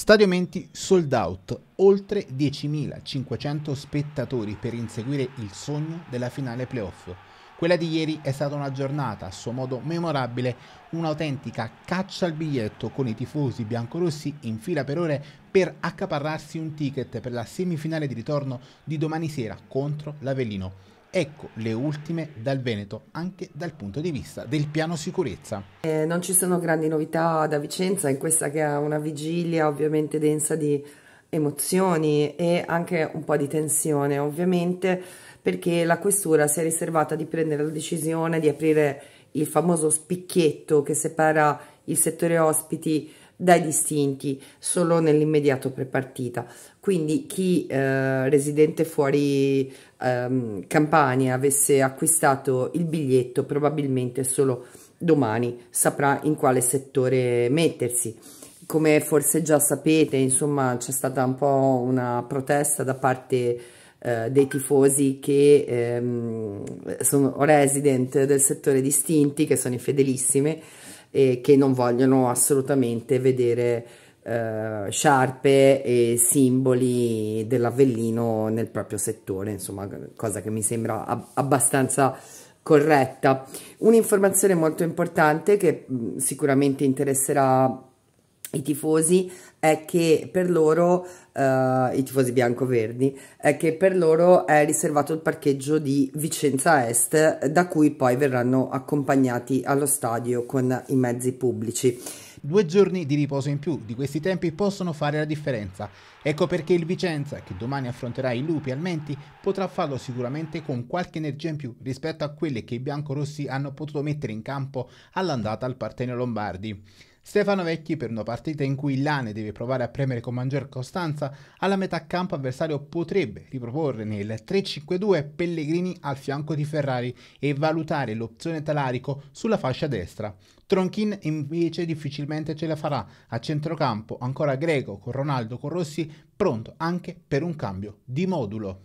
Stadio Menti sold out, oltre 10.500 spettatori per inseguire il sogno della finale playoff. Quella di ieri è stata una giornata a suo modo memorabile, un'autentica caccia al biglietto con i tifosi biancorossi in fila per ore per accaparrarsi un ticket per la semifinale di ritorno di domani sera contro l'Avellino. Ecco le ultime dal Veneto, anche dal punto di vista del piano sicurezza. Eh, non ci sono grandi novità da Vicenza in questa che è una vigilia ovviamente densa di emozioni e anche un po' di tensione ovviamente perché la questura si è riservata di prendere la decisione di aprire il famoso spicchietto che separa il settore ospiti dai distinti solo nell'immediato prepartita. Quindi chi eh, residente fuori eh, Campania avesse acquistato il biglietto probabilmente solo domani saprà in quale settore mettersi. Come forse già sapete, insomma, c'è stata un po' una protesta da parte eh, dei tifosi che ehm, sono resident del settore distinti, che sono infedelissime, e che non vogliono assolutamente vedere eh, sciarpe e simboli dell'Avellino nel proprio settore, insomma, cosa che mi sembra ab abbastanza corretta. Un'informazione molto importante che mh, sicuramente interesserà i tifosi è che per loro, eh, i tifosi bianco-verdi, è che per loro è riservato il parcheggio di Vicenza Est, da cui poi verranno accompagnati allo stadio con i mezzi pubblici. Due giorni di riposo in più di questi tempi possono fare la differenza. Ecco perché il Vicenza, che domani affronterà i lupi al Menti, potrà farlo sicuramente con qualche energia in più rispetto a quelle che i biancorossi hanno potuto mettere in campo all'andata al Partenio Lombardi. Stefano Vecchi per una partita in cui l'Ane deve provare a premere con maggior costanza, alla metà campo avversario potrebbe riproporre nel 3-5-2 Pellegrini al fianco di Ferrari e valutare l'opzione Talarico sulla fascia destra. Tronchin invece difficilmente ce la farà, a centrocampo ancora Greco con Ronaldo con Rossi pronto anche per un cambio di modulo.